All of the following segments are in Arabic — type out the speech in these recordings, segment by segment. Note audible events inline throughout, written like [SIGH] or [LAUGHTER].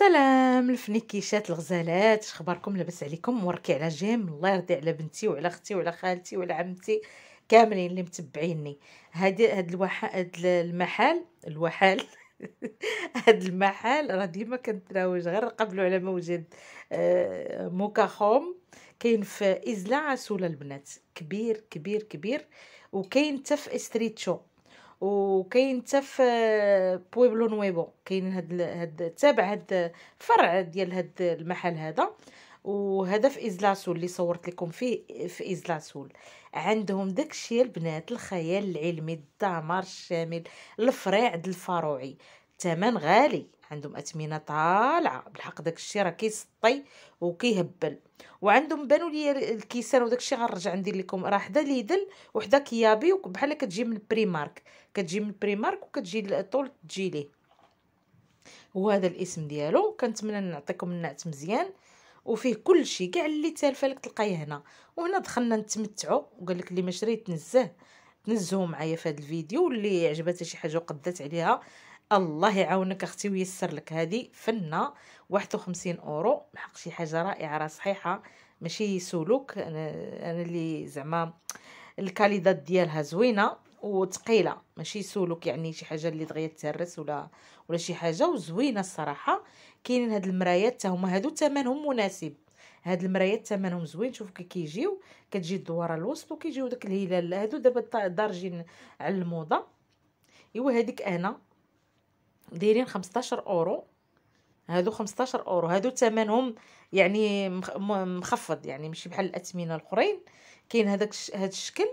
سلام الفنيكيشات الغزالات شخباركم لاباس عليكم موركي على جيم الله يرضي على بنتي وعلى اختي وعلى خالتي وعلى عمتي كاملين اللي متبعيني هادي هاد الوح... هاد المحل الوحال [LAUGHS] هاد المحل راه ديما كنتراوج غير قبلوا على موجد آه موكاخوم كاين في ازلا عسوله البنات كبير كبير كبير وكاين حتى في استريتشو وكاين حتى في بويبلو نويبو كاين هاد هاد تابع هاد فرع ديال هاد المحل هذا وهذا في ازلاسول اللي صورت لكم فيه في ازلاسول عندهم داكشي البنات الخيال العلمي الدمار الشامل الفريع الفروعي ثمن غالي عندهم اثمنه طالعه بالحق داك الشيء راه كيسطي وكيهبل وعندهم بانوا لي الكيسان وداك الشيء غنرجع ندير لكم راه حدا ليدل وحده كيابي بحال كتجي من البريمارك كتجي من البريمارك وكتجي الطول تجي ليه وهذا الاسم ديالو كنتمنى نعطيكم النعت مزيان وفيه كل شيء كاع اللي تالفه لك تلقايه هنا وهنا دخلنا نتمتعوا وقال لك اللي ما شريت تنزه تنزهوا معايا في هذا الفيديو واللي عجبتها شي حاجه وقدات عليها الله يعاونك اختي وييسر لك هذه فنه 51 اورو حق شي حاجه رائعه راه صحيحه ماشي سلوك انا, أنا اللي زعما الكاليدات ديالها زوينه وثقيله ماشي سلوك يعني شي حاجه اللي دغيا تهرس ولا ولا شي حاجه وزوينه الصراحه كاينين هاد المرايات حتى هما هادو ثمنهم مناسب هاد المرايات ثمنهم زوين شوف كي كيجيو كتجي الدواره الوسط وكيجيو داك الهلال هادو دابا دارجين على الموضه ايوا هذيك انا دايرين 15 اورو هادو 15 اورو هادو ثمنهم يعني مخفض يعني ماشي بحال الاثمنه الاخرين كاين هذاك هذا الشكل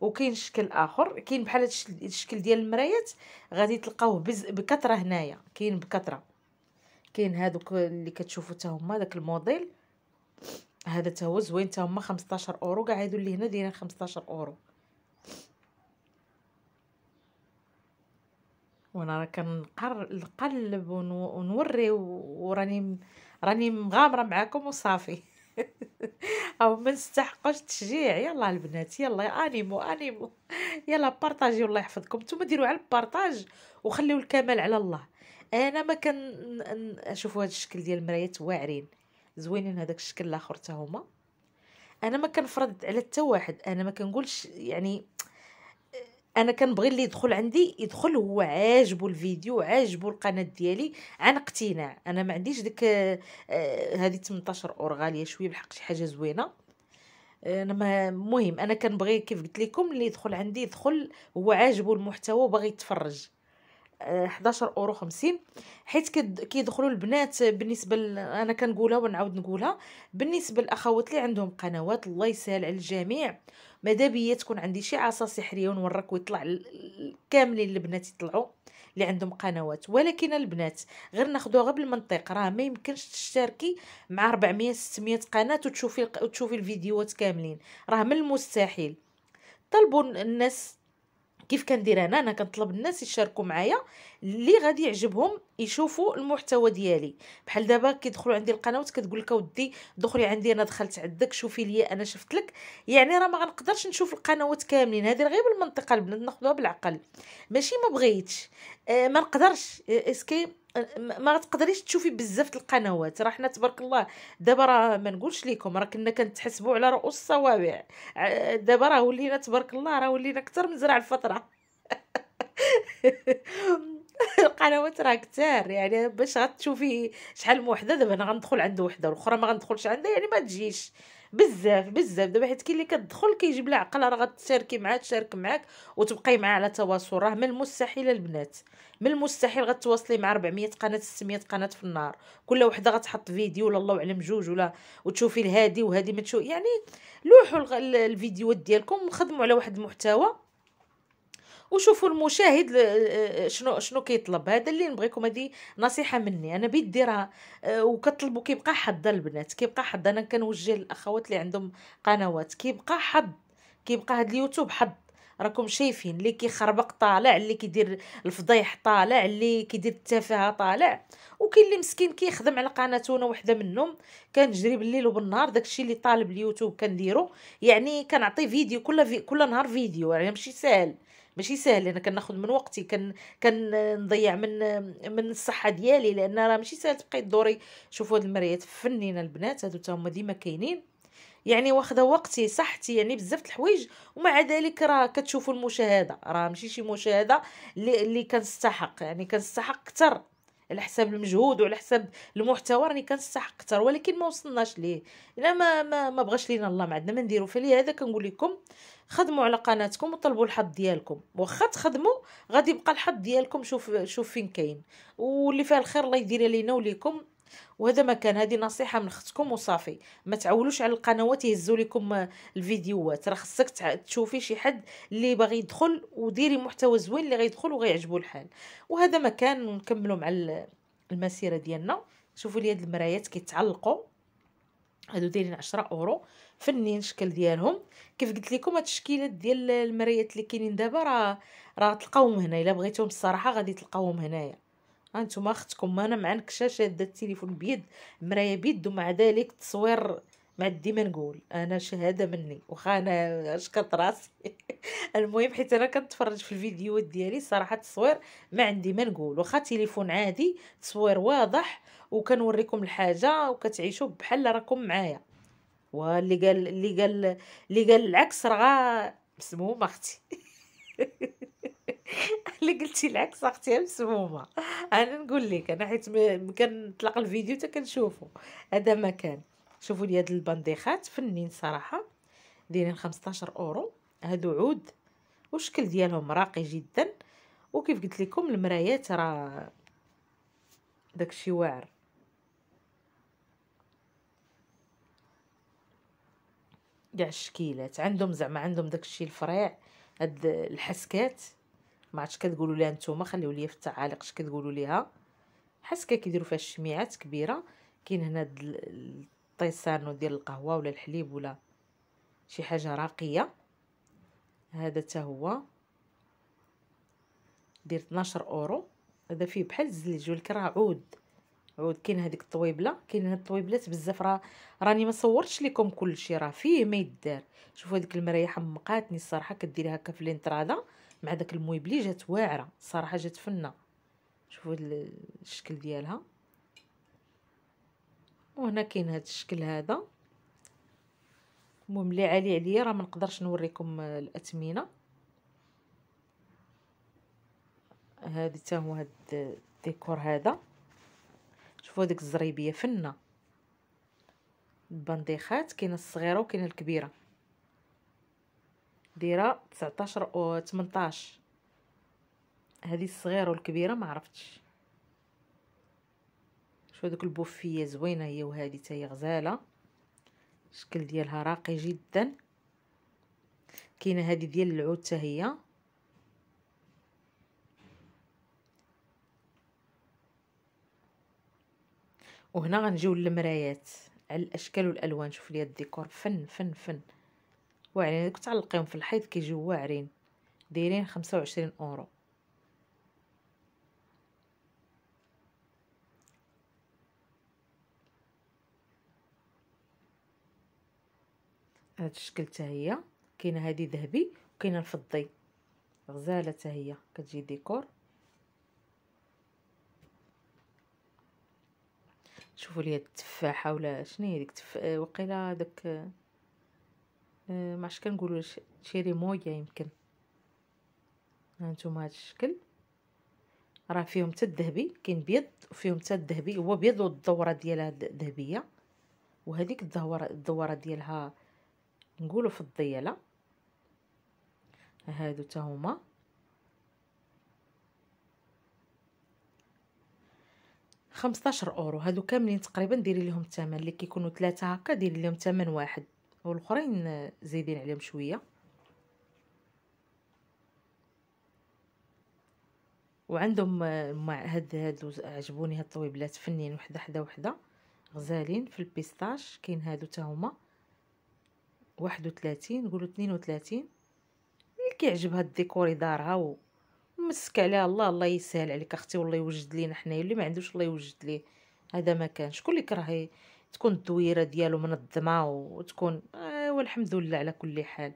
وكاين شكل اخر كاين بحال هذا الشكل ديال المرايات غادي تلقاوه بكثره هنايا كاين بكثره كاين هادوك اللي كتشوفوا حتى هما داك الموديل هذا حتى هو زوين حتى هما 15 اورو كاع هادو اللي هنا دايرين 15 اورو وانا راه كنقر نقلب ونوري وراني راني مغامره معاكم وصافي [LAUGHS] او ما نستحقش التشجيع يلا البنات يلا انيمو انيمو يلا بارطاجيو الله يحفظكم نتوما ديروا على البارطاج وخليو الكمال على الله انا ما كان اشوفوا هذا الشكل ديال المرايات واعرين زوينين هذاك الشكل الاخر حتى هما انا ما كنفرض على حتى واحد انا ما كنقولش يعني انا كنبغي اللي يدخل عندي يدخل هو عاجبو الفيديو عاجبو القناه ديالي عن اقتناع انا ما عنديش ديك آه، هذه 18 غاليه شويه بالحق شي حاجه زوينه انا ما مهم انا كنبغي كيف قلت لكم اللي يدخل عندي يدخل هو عاجبو المحتوى وباغي يتفرج 11 اورو 50 حيت كيدخلوا البنات بالنسبه انا كنقولها ونعاود نقولها بالنسبه للاخوات اللي عندهم قنوات الله يسهل على الجميع ماذا بيا تكون عندي شي عصا سحريه ونورك ويطلع كاملين البنات يطلعوا اللي عندهم قنوات ولكن البنات غير ناخذوها غير بالمنطق راه ما يمكنش تشتركي مع 400 600 قناه وتشوفي وتشوفي الفيديوهات كاملين راه من المستحيل طلبوا الناس كيف كندير انا انا كنطلب الناس يشاركوا معايا اللي غادي يعجبهم يشوفوا المحتوى ديالي بحال دابا كيدخلوا عندي القنوات كتقول لك اودي دخلي عندي انا دخلت عندك شوفي لي انا شفت لك يعني راه ما غنقدرش نشوف القنوات كاملين هذه غير بالمنطقه البنات ناخذوها بالعقل ماشي ما بغيتش آه ما نقدرش آه اسكي ما تقدريش تشوفي بزاف القنوات راه حنا تبارك الله دابا راه ما نقولش لكم راه كنا كنتحسبوا على رؤوس الصوابع دابا راه ولينا تبارك الله راه ولينا اكثر من زرع الفطره [LAUGHS] القنوات راه كتار يعني باش غتشوفي شحال من وحده دابا انا غندخل عند وحده الاخرى ما غندخلش عندها يعني ما تجيش بزاف بزاف دابا حيت كاين اللي كتدخل كيجيب لها عقل راه غتشاركي معاه تشارك معاك وتبقاي معاه على تواصل راه من المستحيل البنات من المستحيل غتواصلي مع 400 قناه 600 قناه في النهار كل وحده غتحط فيديو ولا الله اعلم جوج ولا وتشوفي لهادي وهادي ما تشوف يعني لوحوا الفيديوهات ديالكم وخدموا على واحد المحتوى وشوفوا المشاهد آه، آه، شنو شنو كيطلب هذا اللي نبغيكم هذه نصيحه مني انا بيت راه وكطلبوا كيبقى حظ البنات كيبقى حظ انا كنوجه للاخوات اللي عندهم قنوات كيبقى حظ كيبقى هاد اليوتيوب حظ راكم شايفين اللي كيخربق طالع اللي كيدير الفضيح طالع اللي كيدير التفاهه طالع وكاين اللي مسكين كيخدم على قناته انا وحده منهم كنجري بالليل وبالنهار داكشي اللي طالب اليوتيوب كنديرو يعني كنعطي فيديو كل في كل نهار فيديو يعني ماشي ساهل ماشي ساهل انا كناخذ من وقتي كن كنضيع من من الصحه ديالي لان راه ماشي ساهل تبقاي دوري شوفوا هاد المرايات فنينه البنات هادو تا هما ديما كاينين يعني واخده وقتي صحتي يعني بزاف الحوايج ومع ذلك راه كتشوفوا المشاهده راه ماشي شي مشاهده اللي كنستحق يعني كنستحق اكثر على حساب المجهود وعلى حساب المحتوى راني كنستحق اكثر ولكن ما وصلناش ليه لا ما ما, ما بغاش لينا الله ما عندنا ما نديرو فلهذا كنقول لكم خدموا على قناتكم وطلبوا الحظ ديالكم واخا تخدموا غادي يبقى الحظ ديالكم شوف شوف فين كاين واللي فيها الخير الله يديرها لينا وليكم وهذا ما كان هذه نصيحه من اختكم وصافي ما تعولوش على القنوات يهزوا لكم الفيديوهات راه خصك تشوفي شي حد اللي باغي يدخل وديري محتوى زوين اللي غيدخل وغيعجبو الحال وهذا ما كان نكملوا مع المسيره ديالنا شوفوا لي هاد المرايات كيتعلقوا هادو دايرين 10 اورو فنيين الشكل ديالهم كيف قلت لكم هاد التشكيلات ديال المرايات اللي كاينين دابا راه راه تلقاوهم هنا الا بغيتهم الصراحه غادي تلقاوهم هنايا هانتوما اختكم انا مع نكشه شاده التليفون بيد مرايه بيد ومع ذلك التصوير مع ديما نقول انا شهاده مني واخا انا شكرت راسي [LAUGHS] المهم حيت انا كنتفرج في الفيديوهات ديالي صراحه التصوير ما عندي ما نقول واخا تليفون عادي تصوير واضح وكنوريكم الحاجه وكتعيشوا بحال راكم معايا واللي قال اللي قال اللي قال العكس راه مسمومه اختي [LAUGHS] اللي قلتي العكس اختي مسمومه انا نقول لك انا حيت كنطلق الفيديو حتى كنشوفو هذا ما كان شوفوا لي هاد البنديخات فنين صراحه دايرين 15 اورو هادو عود والشكل ديالهم راقي جدا وكيف قلت لكم المرايات راه داكشي واعر كاع الشكيلات عندهم زعما عندهم داكشي الفريع هاد الحسكات ما عرفتش كتقولوا ليها نتوما خليو لي في التعاليق اش كتقولوا ليها حسكه كيديروا فيها الشميعات كبيره كاين هنا الطيسان ديال القهوه ولا الحليب ولا شي حاجه راقيه هذا حتى هو دير 12 اورو هذا فيه بحال الزليج ولكن راه عود عود كاين هذيك الطويبله كاين هاد الطويبلات بزاف راه راني ما صورتش لكم كلشي راه فيه ما يدار شوفوا هذيك المرايه حمقاتني الصراحه كديري هكا في الانترادا مع داك المويبلي جات واعره صراحه جات فنه شوفوا الشكل ديالها وهنا كاين هذا الشكل هذا المهم اللي عالي عليا راه ما نقدرش نوريكم آه، الاثمنه هذه حتى هو هذا آه، الديكور هذا شوفوا ديك الزريبيه فنه البنديخات كاينه الصغيره وكاينه الكبيره دايره 19 و 18 هذه الصغيره والكبيره ما عرفتش شوفوا دوك البوفيه زوينه هي وهذه حتى هي غزاله الشكل ديالها راقي جدا كاينه هذه ديال العود حتى هي وهنا غنجيو للمرايات على الاشكال والالوان شوف لي الديكور فن فن فن واعرين كنت علقيهم في الحيط كيجيو واعرين دايرين 25 اورو هاد الشكل حتى هي كاينه هذه ذهبي وكاينه الفضي غزاله حتى هي كتجي ديكور شوفوا لي التفاحه ولا شنو هي ديك تف... آه، وقيله داك آه،, آه ما عرفتش كنقولوا شيري مويه يمكن هانتوما هاد الشكل راه فيهم حتى الذهبي كاين بيض وفيهم حتى الذهبي هو بيض والدوره ديالها ذهبيه وهذيك الدوره الدوره ديالها نقولوا في الضياله هادو حتى هما 15 اورو هادو كاملين تقريبا ديري لهم الثمن اللي كيكونوا ثلاثه هكا ديري لهم ثمن واحد والاخرين زايدين عليهم شويه وعندهم مع هاد هادو عجبوني هاد الطويبلات فنين وحده حدا وحده غزالين في البيستاش كاين هادو حتى هما 31 قولوا 32 اللي كيعجبها الديكوري دارها مسك عليها الله الله يسهل عليك اختي والله يوجد لينا حنايا اللي ما عندوش الله يوجد ليه هذا ما كان شكون اللي كرهي تكون الدويره ديالو منظمه وتكون آه والحمد لله على كل حال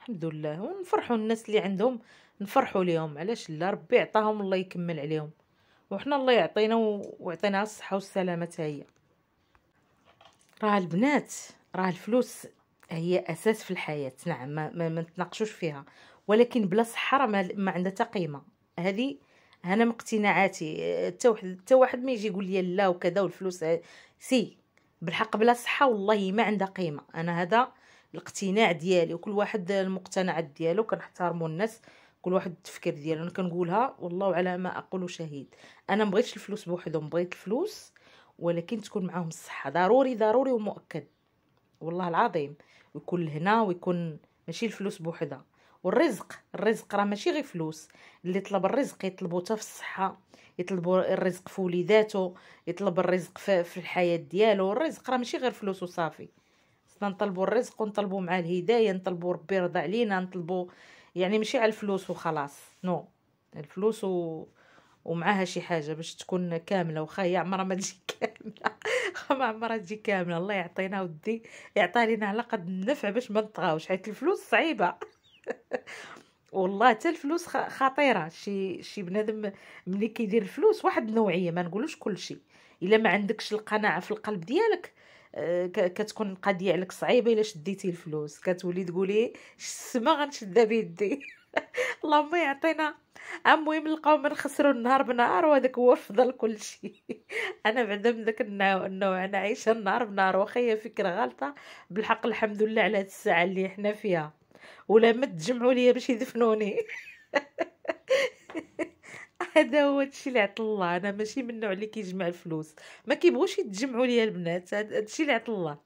الحمد لله ونفرحوا الناس اللي عندهم نفرحوا ليهم علاش لا ربي عطاهم الله يكمل عليهم وحنا الله يعطينا ويعطينا الصحه والسلامه هي راه البنات راه الفلوس هي اساس في الحياه نعم ما, ما, ما نتناقشوش فيها ولكن بلا صحه ما, ما عندها قيمه هذه انا من اقتناعاتي حتى واحد حتى واحد ما يجي يقول لي لا وكذا والفلوس سي بالحق بلا صحه والله ما عندها قيمه انا هذا الاقتناع ديالي وكل واحد المقتنعات ديالو كنحترموا الناس كل واحد التفكير ديالو انا كنقولها والله على ما اقول شهيد انا مبغيتش الفلوس بوحدهم بغيت الفلوس ولكن تكون معاهم الصحه ضروري ضروري ومؤكد والله العظيم ويكون هنا ويكون ماشي الفلوس بوحدها والرزق الرزق راه ماشي غير فلوس اللي طلب الرزق يطلبو حتى في الصحه يطلبو الرزق في وليداتو يطلب الرزق في الحياه ديالو الرزق راه ماشي غير فلوس وصافي نطلبو الرزق ونطلبو مع الهدايه نطلبو ربي يرضى علينا نطلبو يعني ماشي على الفلوس وخلاص نو no. الفلوس و... ومعاها شي حاجه باش تكون كامله واخا هي عمرها ما تجي [LAUGHS] كامله ما عمرها تجي كامله الله يعطينا ودي يعطيها لينا على قد النفع باش ما نطغاوش حيت الفلوس صعيبه [LAUGHS] والله حتى الفلوس خطيره شي شي بنادم ملي كيدير الفلوس واحد النوعيه ما نقولوش كلشي الا ما عندكش القناعه في القلب ديالك آه، كتكون القضيه عليك صعيبه الا شديتي الفلوس كتولي تقولي السما غنشدها بيدي [LAUGHS] [LAUGHS] اللهم يعطينا المهم نلقاو ما نخسروا النهار بنهار وهذاك هو افضل كل شيء [LAUGHS] انا بعدا من ذاك النوع انا عايشه النهار بنهار واخا هي فكره غلطه بالحق الحمد لله على هاد الساعه اللي حنا فيها ولا ما تجمعوا ليا باش يدفنوني [LAUGHS] هذا هو هادشي اللي عطل الله انا ماشي من النوع اللي كيجمع الفلوس ما كيبغوش يتجمعوا ليا البنات هادشي اللي عطل الله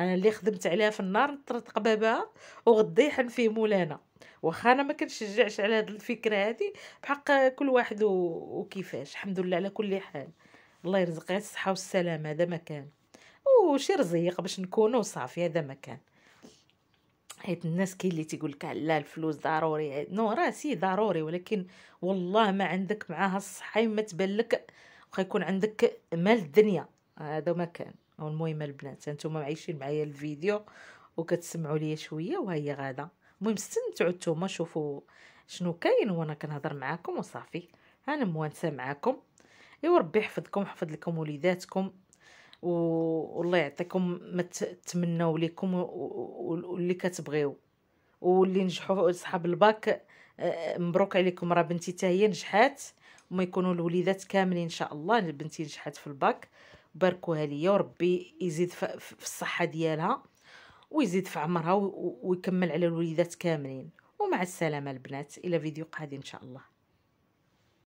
انا اللي خدمت عليها في النار نطرطق بابها وغدا يحن فيه مولانا واخا انا ما كنشجعش على هذه الفكره هذه بحق كل واحد وكيفاش الحمد لله على كل حال الله يرزقها الصحه والسلامه هذا ما كان وشي رزيق باش نكونوا صافي هذا ما كان حيت الناس كاين اللي تيقول لك لا الفلوس ضروري نو راه سي ضروري ولكن والله ما عندك معاها الصحه ما تبان لك واخا يكون عندك مال الدنيا هذا ما كان المهم البنات انتم عايشين معايا الفيديو وكتسمعوا ليا شويه وهي غاده المهم استمتعوا نتوما شوفوا شنو كاين وانا كنهضر معاكم وصافي انا موانسه معاكم ايوا ربي يحفظكم يحفظ لكم وليداتكم و... والله يعطيكم ما تتمناو ليكم واللي و... كتبغيو واللي نجحوا صحاب الباك آه، مبروك عليكم راه بنتي حتى هي نجحات وما يكونوا الوليدات كاملين ان شاء الله بنتي نجحات في الباك باركوها ليا وربي يزيد في الصحه ديالها ويزيد في عمرها ويكمل على الوليدات كاملين ومع السلامه البنات الى فيديو قادم ان شاء الله